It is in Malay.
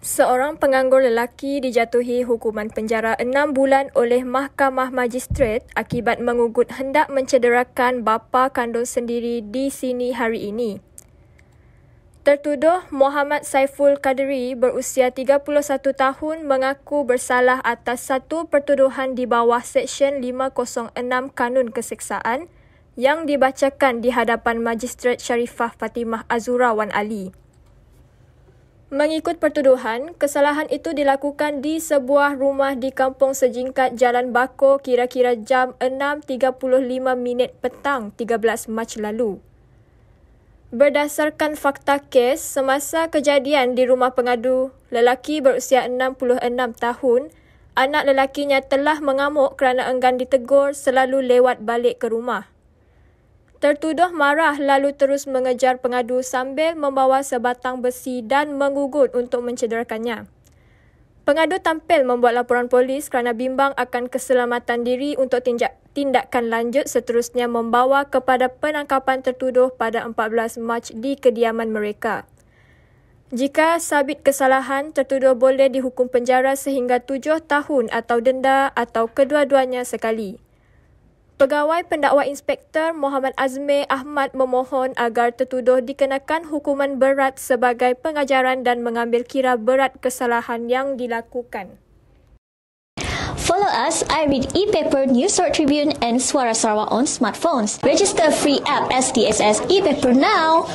Seorang penganggur lelaki dijatuhi hukuman penjara enam bulan oleh Mahkamah Majistret akibat mengugut hendak mencederakan bapa kandung sendiri di sini hari ini. Tertuduh Muhammad Saiful Kadri berusia 31 tahun mengaku bersalah atas satu pertuduhan di bawah Seksyen 506 Kanun Keseksaan yang dibacakan di hadapan Majistret Sharifah Fatimah Azura Wan Ali. Mengikut pertuduhan, kesalahan itu dilakukan di sebuah rumah di Kampung Sejingkat Jalan Bako kira-kira jam 6.35 minit petang 13 Mac lalu. Berdasarkan fakta kes, semasa kejadian di rumah pengadu, lelaki berusia 66 tahun, anak lelakinya telah mengamuk kerana enggan ditegur selalu lewat balik ke rumah. Tertuduh marah lalu terus mengejar pengadu sambil membawa sebatang besi dan mengugut untuk mencederakannya. Pengadu tampil membuat laporan polis kerana bimbang akan keselamatan diri untuk tinjak, tindakan lanjut seterusnya membawa kepada penangkapan tertuduh pada 14 Mac di kediaman mereka. Jika sabit kesalahan, tertuduh boleh dihukum penjara sehingga tujuh tahun atau denda atau kedua-duanya sekali. Pegawai pendakwa inspektor Muhammad Azmi Ahmad memohon agar tertuduh dikenakan hukuman berat sebagai pengajaran dan mengambil kira berat kesalahan yang dilakukan. Follow us, I read e-paper, News Sword Tribune and Suara Sarawak on smartphones. Register free app STSS e-paper now!